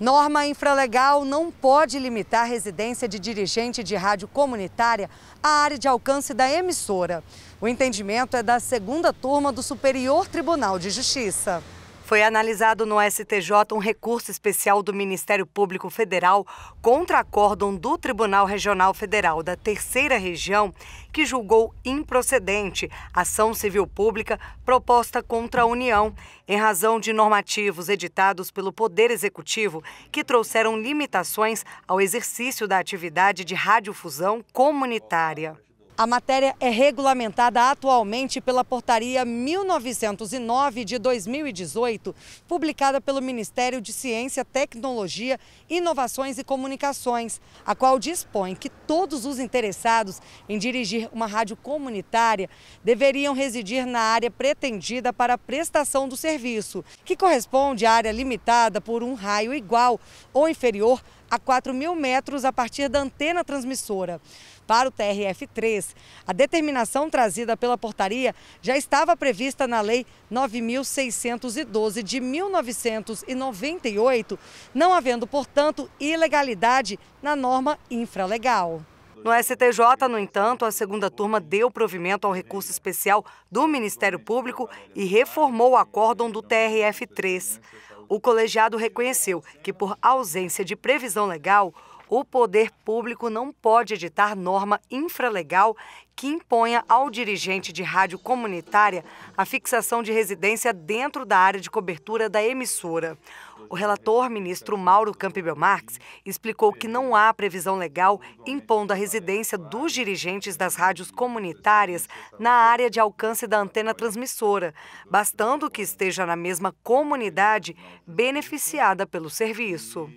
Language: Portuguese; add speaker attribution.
Speaker 1: Norma infralegal não pode limitar a residência de dirigente de rádio comunitária à área de alcance da emissora. O entendimento é da segunda turma do Superior Tribunal de Justiça. Foi analisado no STJ um recurso especial do Ministério Público Federal contra acórdão do Tribunal Regional Federal da Terceira Região, que julgou improcedente ação civil pública proposta contra a União, em razão de normativos editados pelo Poder Executivo que trouxeram limitações ao exercício da atividade de radiofusão comunitária. A matéria é regulamentada atualmente pela Portaria 1909 de 2018, publicada pelo Ministério de Ciência, Tecnologia, Inovações e Comunicações, a qual dispõe que todos os interessados em dirigir uma rádio comunitária deveriam residir na área pretendida para a prestação do serviço, que corresponde à área limitada por um raio igual ou inferior a 4 mil metros a partir da antena transmissora para o TRF3. A determinação trazida pela portaria já estava prevista na Lei 9612 de 1998, não havendo, portanto, ilegalidade na norma infralegal. No STJ, no entanto, a segunda turma deu provimento ao recurso especial do Ministério Público e reformou o acórdão do TRF3. O colegiado reconheceu que, por ausência de previsão legal, o poder público não pode editar norma infralegal que imponha ao dirigente de rádio comunitária a fixação de residência dentro da área de cobertura da emissora. O relator, ministro Mauro Campbell Marx, explicou que não há previsão legal impondo a residência dos dirigentes das rádios comunitárias na área de alcance da antena transmissora, bastando que esteja na mesma comunidade beneficiada pelo serviço.